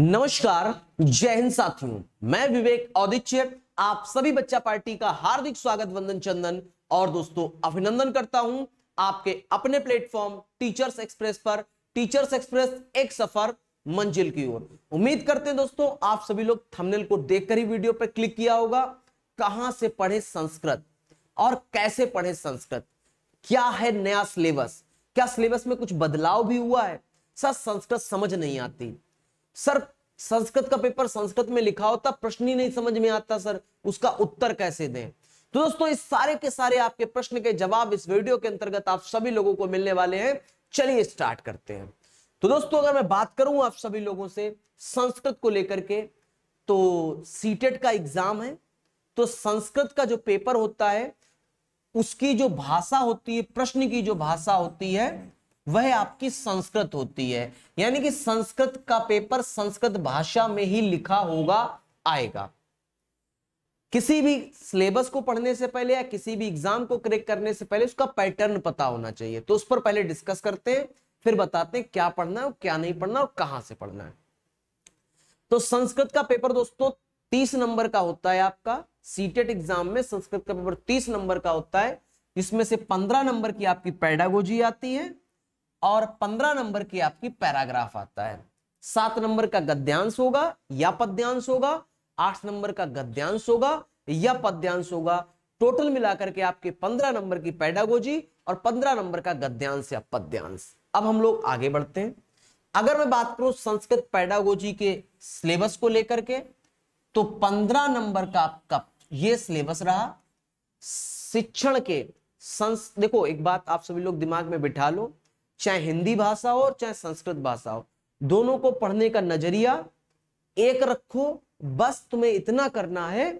नमस्कार जय हिंद साथियों मैं विवेक औदित्य आप सभी बच्चा पार्टी का हार्दिक स्वागत वंदन चंदन और दोस्तों अभिनंदन करता हूं आपके अपने प्लेटफॉर्म टीचर्स एक्सप्रेस पर टीचर्स एक्सप्रेस एक सफर मंजिल की ओर उम्मीद करते हैं दोस्तों आप सभी लोग थंबनेल को देखकर ही वीडियो पर क्लिक किया होगा कहां से पढ़े संस्कृत और कैसे पढ़े संस्कृत क्या है नया सिलेबस क्या सिलेबस में कुछ बदलाव भी हुआ है सर संस्कृत समझ नहीं आती सर संस्कृत का पेपर संस्कृत में लिखा होता प्रश्न ही नहीं समझ में आता सर उसका उत्तर कैसे दें तो दोस्तों इस सारे के सारे आपके प्रश्न के जवाब इस वीडियो के अंतर्गत आप सभी लोगों को मिलने वाले हैं चलिए स्टार्ट करते हैं तो दोस्तों अगर मैं बात करूं आप सभी लोगों से संस्कृत को लेकर के तो सीटेट e का एग्जाम है तो संस्कृत का जो पेपर होता है उसकी जो भाषा होती है प्रश्न की जो भाषा होती है वह आपकी संस्कृत होती है यानी कि संस्कृत का पेपर संस्कृत भाषा में ही लिखा होगा आएगा किसी भी सिलेबस को पढ़ने से पहले या किसी भी एग्जाम को क्रेक करने से पहले उसका पैटर्न पता होना चाहिए तो उस पर पहले डिस्कस करते हैं फिर बताते हैं क्या पढ़ना है और क्या नहीं पढ़ना और कहां से पढ़ना है तो संस्कृत का पेपर दोस्तों तीस नंबर का होता है आपका सीटेट e एग्जाम में संस्कृत का पेपर तीस नंबर का होता है इसमें से पंद्रह नंबर की आपकी पैडागोजी आती है और पंद्रह नंबर की आपकी पैराग्राफ आता है सात नंबर का गद्यांश होगा या पद्यांश होगा आठ नंबर का गद्यांश होगा या पद्यांश होगा टोटल मिलाकर के आपके पंद्रह नंबर की पैडागोजी और पंद्रह नंबर का गद्यांश या पद्यांश अब हम लोग आगे बढ़ते हैं अगर मैं बात करूं संस्कृत पैडागोजी के सिलेबस को लेकर के तो पंद्रह नंबर का आपका यह सिलेबस रहा शिक्षण के संस देखो एक बात आप सभी लोग दिमाग में बिठा लो चाहे हिंदी भाषा हो चाहे संस्कृत भाषा हो दोनों को पढ़ने का नजरिया एक रखो बस तुम्हें इतना करना है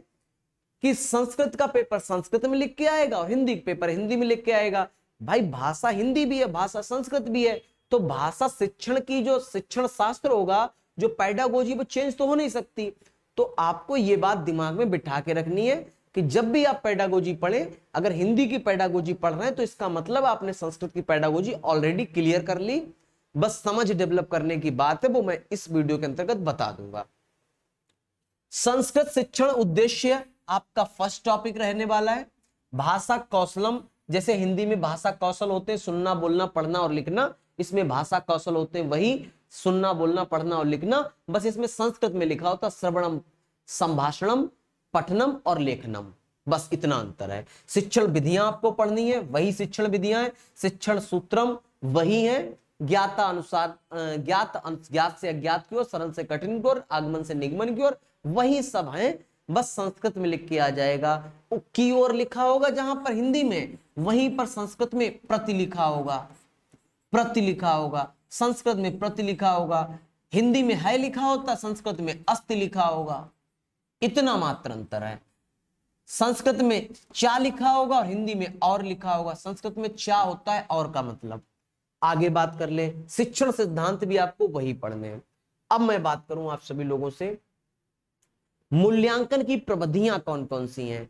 कि संस्कृत का पेपर संस्कृत में लिख के आएगा और हिंदी पेपर हिंदी में लिख के आएगा भाई भाषा हिंदी भी है भाषा संस्कृत भी है तो भाषा शिक्षण की जो शिक्षण शास्त्र होगा जो पैडागोजी वो चेंज तो हो नहीं सकती तो आपको ये बात दिमाग में बिठा के रखनी है कि जब भी आप पैडागोजी पढ़े अगर हिंदी की पैडागोजी पढ़ रहे हैं तो इसका मतलब आपने संस्कृत की पैडागोजी ऑलरेडी क्लियर कर ली बस समझ डेवलप करने की बात है वो मैं इस वीडियो के अंतर्गत बता दूंगा संस्कृत शिक्षण उद्देश्य आपका फर्स्ट टॉपिक रहने वाला है भाषा कौशलम जैसे हिंदी में भाषा कौशल होते हैं सुनना बोलना पढ़ना और लिखना इसमें भाषा कौशल होते हैं वही सुनना बोलना पढ़ना और लिखना बस इसमें संस्कृत में लिखा होता श्रवणम संभाषणम पठनम और लेखनम बस इतना अंतर है शिक्षण विधियां आपको पढ़नी है वही शिक्षण विधियां हैं शिक्षण सूत्रम वही है ज्ञाता अनुसार ज्ञात ज्ञात से अज्ञात की ओर सरल से कठिन की ओर आगमन से निगमन की ओर वही सब है बस संस्कृत में लिख के आ जाएगा की ओर लिखा होगा जहां पर हिंदी में वहीं पर संस्कृत में प्रति लिखा होगा प्रति लिखा होगा संस्कृत में प्रति लिखा होगा हिंदी में है लिखा होता संस्कृत में अस्त लिखा होगा इतना मात्र अंतर है संस्कृत में चा लिखा होगा और हिंदी में और लिखा होगा संस्कृत में चा होता है और का मतलब आगे बात कर ले शिक्षण सिद्धांत भी आपको वही पढ़ने हैं अब मैं बात करूं आप सभी लोगों से मूल्यांकन की प्रबधियां कौन कौन सी हैं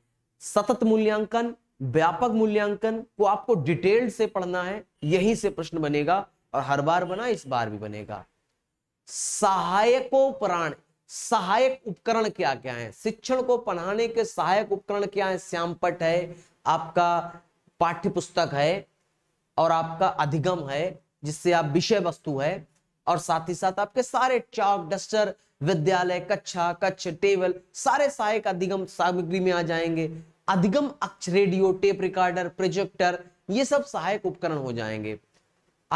सतत मूल्यांकन व्यापक मूल्यांकन को आपको डिटेल से पढ़ना है यही से प्रश्न बनेगा और हर बार बना इस बार भी बनेगा सहायकोपराण सहायक उपकरण क्या क्या है शिक्षण को पढ़ाने के सहायक उपकरण क्या है श्यामपट है आपका पाठ्य पुस्तक है और आपका अधिगम है जिससे आप विषय वस्तु है और साथ ही साथ आपके सारे चौक डस्टर विद्यालय कक्षा कक्ष टेबल सारे सहायक अधिगम सामग्री में आ जाएंगे अधिगम अक्ष रेडियो टेप रिकॉर्डर प्रोजेक्टर ये सब सहायक उपकरण हो जाएंगे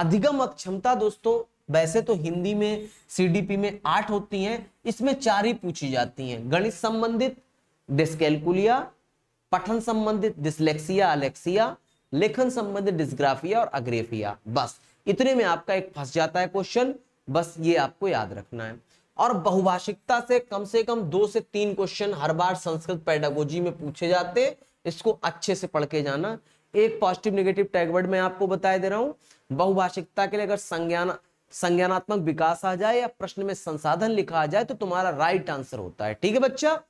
अधिगम अक्षमता दोस्तों वैसे तो हिंदी में सीडीपी में आठ होती हैं इसमें चार ही पूछी जाती हैं गणित संबंधित डिस्कैलकुलिया पठन संबंधित डिसलेक्सिया अलेक्सिया लेखन संबंधित डिस्ग्राफिया और अग्रेफिया बस इतने में आपका एक फंस जाता है क्वेश्चन बस ये आपको याद रखना है और बहुभाषिकता से कम से कम दो से तीन क्वेश्चन हर बार संस्कृत पैडागोजी में पूछे जाते इसको अच्छे से पढ़ के जाना एक पॉजिटिव नेगेटिव टैगवर्ड में आपको बताया दे रहा हूं बहुभाषिकता के लिए अगर संज्ञान संज्ञानात्मक विकास आ जाए या प्रश्न में संसाधन लिखा आ जाए तो तुम्हारा राइट आंसर होता है ठीक है बच्चा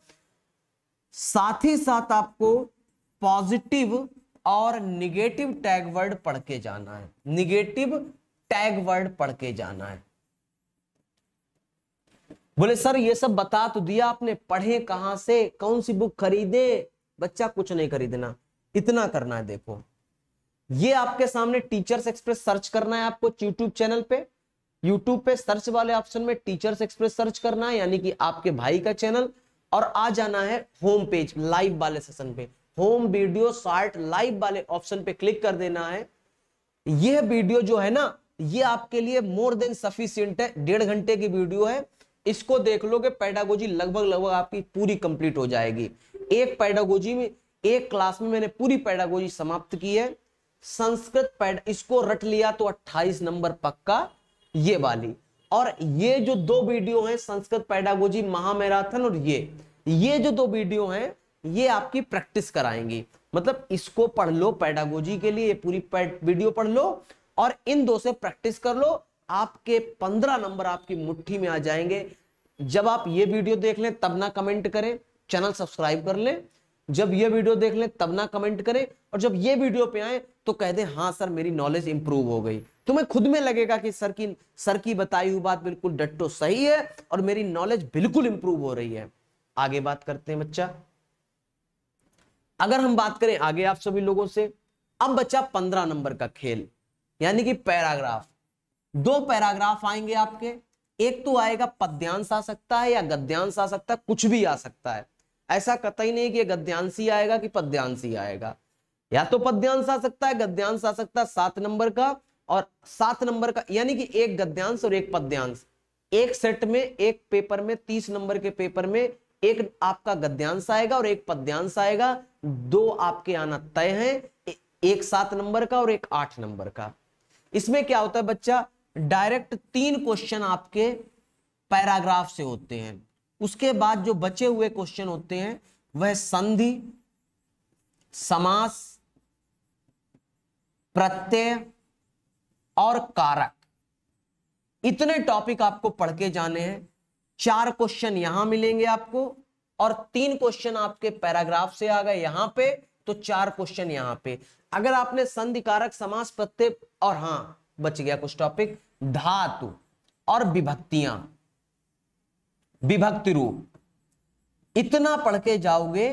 साथ ही साथ आपको पॉजिटिव और निगेटिव टैग वर्ड पढ़ के जाना है निगेटिव टैग वर्ड पढ़ के जाना है बोले सर ये सब बता तो दिया आपने पढ़े कहां से कौन सी बुक खरीदे बच्चा कुछ नहीं खरीदना इतना करना है देखो ये आपके सामने टीचर्स एक्सप्रेस सर्च करना है आपको यूट्यूब चैनल पे यूट्यूब पे सर्च वाले ऑप्शन में टीचर्स एक्सप्रेस सर्च करना है यानी कि आपके भाई का चैनल और आ जाना है होम पेज लाइव वाले सेशन पे होम वीडियो शॉर्ट लाइव वाले ऑप्शन पे क्लिक कर देना है यह वीडियो जो है ना ये आपके लिए मोर देन सफिशियंट है डेढ़ घंटे की वीडियो है इसको देख लोगे पैडागोजी लगभग लगभग आपकी पूरी कंप्लीट हो जाएगी एक पैडागोजी में एक क्लास में मैंने पूरी पैडागोजी समाप्त की है संस्कृत पैड इसको रट लिया तो 28 नंबर पक्का ये हम्म। वाली और ये जो दो वीडियो है संस्कृत पैडागोजी महामैराथन और ये ये जो दो वीडियो हैं ये आपकी प्रैक्टिस कराएंगी मतलब इसको पढ़ लो पैडागोजी के लिए पूरी वीडियो पढ़ लो और इन दो से प्रैक्टिस कर लो आपके पंद्रह नंबर आपकी मुट्ठी में आ जाएंगे जब आप ये वीडियो देख लें तब ना कमेंट करें चैनल सब्सक्राइब कर लें जब ये वीडियो देख लें तब ना कमेंट करें और जब ये वीडियो पे आए तो कह दें हाँ सर मेरी नॉलेज इंप्रूव हो गई तुम्हें खुद में लगेगा कि सर की सर की बताई हुई बात बिल्कुल डट्टो सही है और मेरी नॉलेज बिल्कुल इंप्रूव हो रही है आगे बात करते हैं बच्चा अगर हम बात करें आगे आप सभी लोगों से अब बच्चा पंद्रह नंबर का खेल यानी कि पैराग्राफ दो पैराग्राफ आएंगे आपके एक तो आएगा पद्यांश आ सकता है या गद्यांश आ सकता है कुछ भी आ सकता है ऐसा कतई नहीं कि गद्यांशी आएगा कि पद्यांशी आएगा या तो पद्यांश आ सकता है गद्यांश आ सकता है सात नंबर का और सात नंबर का यानी कि एक गद्यांश और एक पद्यांश एक सेट में एक पेपर में तीस नंबर के पेपर में एक आपका गद्यांश आएगा और एक पद्यांश आएगा दो आपके आना तय है एक सात नंबर का और एक आठ नंबर का इसमें क्या होता है बच्चा डायरेक्ट तीन क्वेश्चन आपके पैराग्राफ से होते हैं उसके बाद जो बचे हुए क्वेश्चन होते हैं वह संधि समास प्रत्यय और कारक इतने टॉपिक आपको पढ़ के जाने हैं चार क्वेश्चन यहां मिलेंगे आपको और तीन क्वेश्चन आपके पैराग्राफ से आ गए यहां पे तो चार क्वेश्चन यहां पे अगर आपने संधि कारक समास प्रत्यय और हां बच गया कुछ टॉपिक धातु और विभक्तियां विभक्ति रूप इतना पढ़ के जाओगे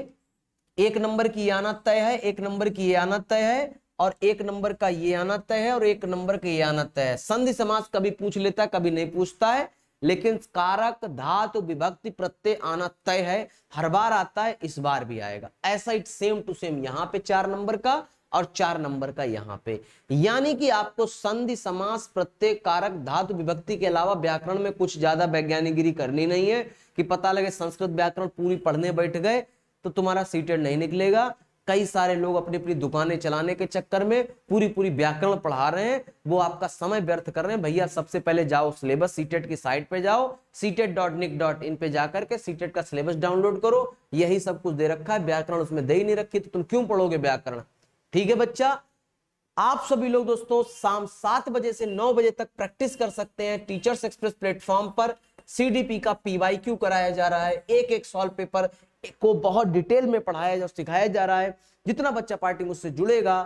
एक नंबर की ये आना तय है एक नंबर की ये आना तय है और एक नंबर का ये आना तय है और एक नंबर का ये आना तय है संधि समास कभी पूछ लेता है कभी नहीं पूछता है लेकिन कारक धातु विभक्ति प्रत्यय आना तय है हर बार आता है इस बार भी आएगा ऐसा इट सेम टू सेम यहां पे चार नंबर का और चार नंबर का यहाँ पे यानी कि आपको संधि समास प्रत्यय कारक धातु विभक्ति के अलावा व्याकरण में कुछ ज्यादा वैज्ञानिकगिरी करनी नहीं है कि पता लगे संस्कृत व्याकरण पूरी पढ़ने बैठ गए तो तुम्हारा सीटेड नहीं निकलेगा कई सारे लोग अपनी अपनी दुकानें चलाने के चक्कर में पूरी पूरी व्याकरण पढ़ा रहे हैं वो आपका समय व्यर्थ कर रहे हैं भैया सबसे पहले जाओ सिलेबस सीटेट की साइट पे जाओ CTET dot nic dot in पे जाकर के सीटेट का सिलेबस डाउनलोड करो यही सब कुछ दे रखा है व्याकरण उसमें दे ही नहीं रखी तो तुम क्यों पढ़ोगे व्याकरण ठीक है बच्चा आप सभी लोग दोस्तों शाम सात बजे से नौ बजे तक प्रैक्टिस कर सकते हैं टीचर्स एक्सप्रेस प्लेटफॉर्म पर सीडीपी का पीवाईक्यू कराया जा रहा है एक एक सॉल्व पेपर को बहुत डिटेल में पढ़ाया जा सिखाया जा रहा है जितना बच्चा पार्टी मुझसे जुड़ेगा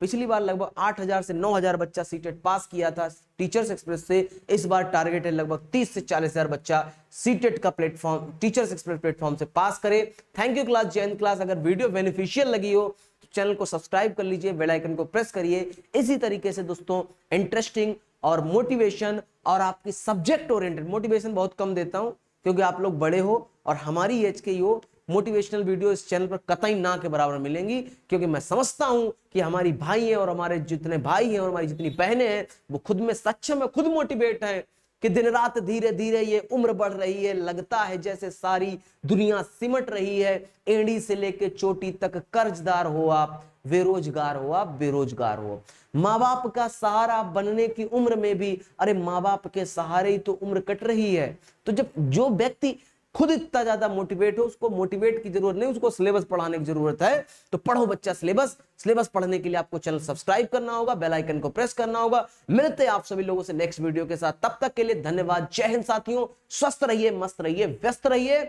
पिछली बार लगभग 8000 से 9000 बच्चा सीटेट e पास किया था टीचर्स एक्सप्रेस से इस बार टारगेट है लगभग 30 से 40000 बच्चा सीटेट e का प्लेटफॉर्म टीचर्स एक्सप्रेस प्लेटफॉर्म से पास करे thank you class Jain class अगर वीडियो बेनिफिशियल लगी हो चैनल को सब्सक्राइब कर लीजिए बेल आइकन को प्रेस करिए इसी तरीके से दोस्तों इंटरेस्टिंग और मोटिवेशन और आपकी सब्जेक्ट ओरिएंटेड मोटिवेशन बहुत कम देता हूं क्योंकि आप लोग बड़े हो और हमारी एज के यो मोटिवेशनल वीडियो इस चैनल पर कतई ना के बराबर मिलेंगी क्योंकि मैं समझता हूं कि हमारी भाई हैं और हमारे जितने भाई हैं और हमारी जितनी बहनें हैं वो खुद में सक्षम है खुद मोटिवेट हैं कि दिन रात धीरे धीरे ये उम्र बढ़ रही है लगता है जैसे सारी दुनिया सिमट रही है एड़ी से लेके चोटी तक कर्जदार हो आप बेरोजगार हो आप बेरोजगार हो माँ बाप का सहारा बनने की उम्र में भी अरे माँ बाप के सहारे ही तो उम्र कट रही है तो जब जो व्यक्ति खुद इतना ज्यादा मोटिवेट हो उसको मोटिवेट की जरूरत नहीं उसको सिलेबस पढ़ाने की जरूरत है तो पढ़ो बच्चा सिलेबस सिलेबस पढ़ने के लिए आपको चैनल सब्सक्राइब करना होगा बेल आइकन को प्रेस करना होगा मिलते हैं आप सभी लोगों से नेक्स्ट वीडियो के साथ तब तक के लिए धन्यवाद जय हिंद साथियों स्वस्थ रहिए मस्त रहिए व्यस्त रहिए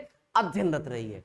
अध्ययनरत रहिए